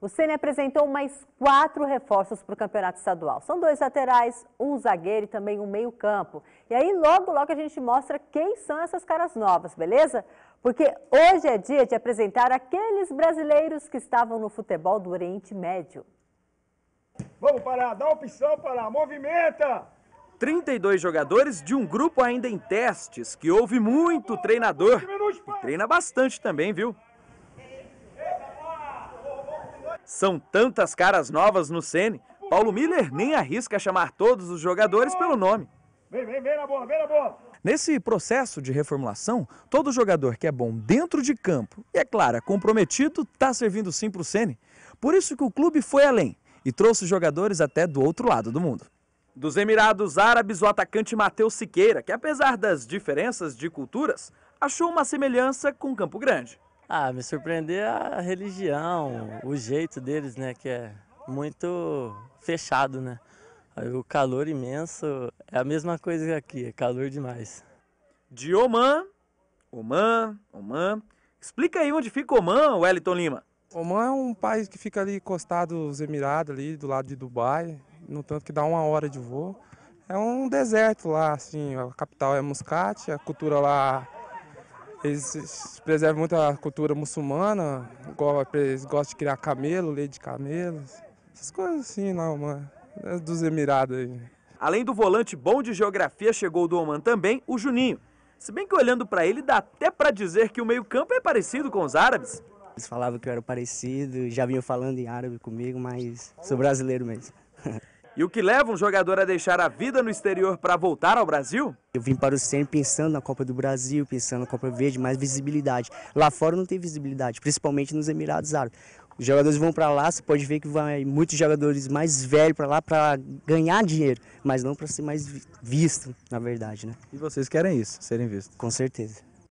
O Ceni apresentou mais quatro reforços para o campeonato estadual. São dois laterais, um zagueiro e também um meio-campo. E aí, logo, logo a gente mostra quem são essas caras novas, beleza? Porque hoje é dia de apresentar aqueles brasileiros que estavam no futebol do Oriente Médio. Vamos parar, dá opção, para movimenta! 32 jogadores de um grupo ainda em testes, que ouve muito treinador. E treina bastante também, viu? São tantas caras novas no Sene, Paulo Miller nem arrisca chamar todos os jogadores pelo nome. Vem, vem, vem na bola, vem na bola. Nesse processo de reformulação, todo jogador que é bom dentro de campo e, é claro, é comprometido, está servindo sim para o Sene. Por isso que o clube foi além e trouxe jogadores até do outro lado do mundo. Dos Emirados Árabes, o atacante Matheus Siqueira, que apesar das diferenças de culturas, achou uma semelhança com Campo Grande. Ah, me surpreendeu a religião, o jeito deles, né, que é muito fechado, né? O calor imenso é a mesma coisa aqui, é calor demais. De Oman, Oman, Oman. Explica aí onde fica Oman, Wellington Lima. Oman é um país que fica ali encostado os Emirados ali, do lado de Dubai, no tanto que dá uma hora de voo. É um deserto lá, assim, a capital é Muscat, a cultura lá eles preservam muito a cultura muçulmana, eles gostam de criar camelo, leite de camelos, essas coisas assim lá, mano, é dos Emirados aí. Além do volante bom de geografia, chegou do Oman também o Juninho. Se bem que olhando para ele, dá até para dizer que o meio-campo é parecido com os árabes. Eles falavam que eu era parecido, já vinham falando em árabe comigo, mas sou brasileiro mesmo. E o que leva um jogador a deixar a vida no exterior para voltar ao Brasil? Eu vim para o centro pensando na Copa do Brasil, pensando na Copa Verde, mais visibilidade. Lá fora não tem visibilidade, principalmente nos Emirados Árabes. Os jogadores vão para lá, você pode ver que vai muitos jogadores mais velhos para lá para ganhar dinheiro, mas não para ser mais visto, na verdade, né? E vocês querem isso, serem vistos? Com certeza.